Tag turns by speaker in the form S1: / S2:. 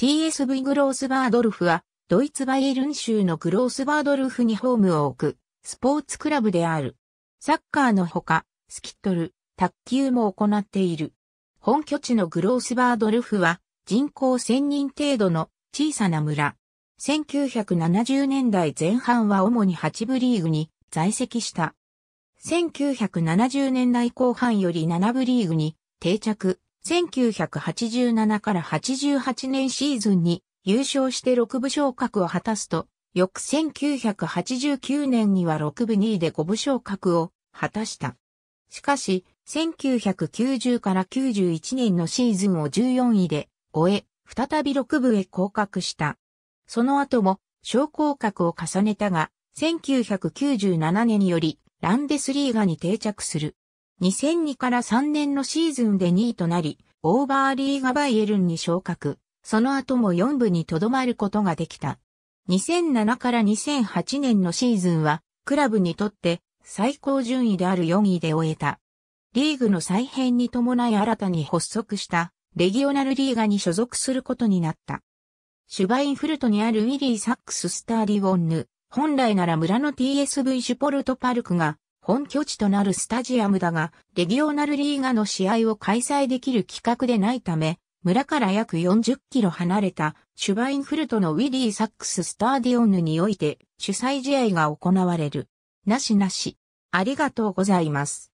S1: TSV グロースバードルフは、ドイツバイエルン州のグロースバードルフにホームを置く、スポーツクラブである。サッカーのほか、スキットル、卓球も行っている。本拠地のグロースバードルフは、人口1000人程度の小さな村。1970年代前半は主に8部リーグに在籍した。1970年代後半より7部リーグに定着、1987から88年シーズンに優勝して6部昇格を果たすと、翌1989年には6部2位で5部昇格を果たした。しかし、1990から91年のシーズンを14位で終え、再び6部へ降格した。その後も昇降格を重ねたが、1997年によりランデスリーガに定着する。2002から3年のシーズンで2位となり、オーバーリーガバイエルンに昇格。その後も4部に留まることができた。2007から2008年のシーズンは、クラブにとって最高順位である4位で終えた。リーグの再編に伴い新たに発足したレギオナルリーガに所属することになった。シュバインフルトにあるウィリー・サックス・スターディウォンヌ、本来なら村の TSV シュポルトパルクが本拠地となるスタジアムだが、レギオナルリーガの試合を開催できる企画でないため、村から約40キロ離れたシュバインフルトのウィリー・サックス・スタディオンヌにおいて主催試合が行われる。なしなし。ありがとうございます。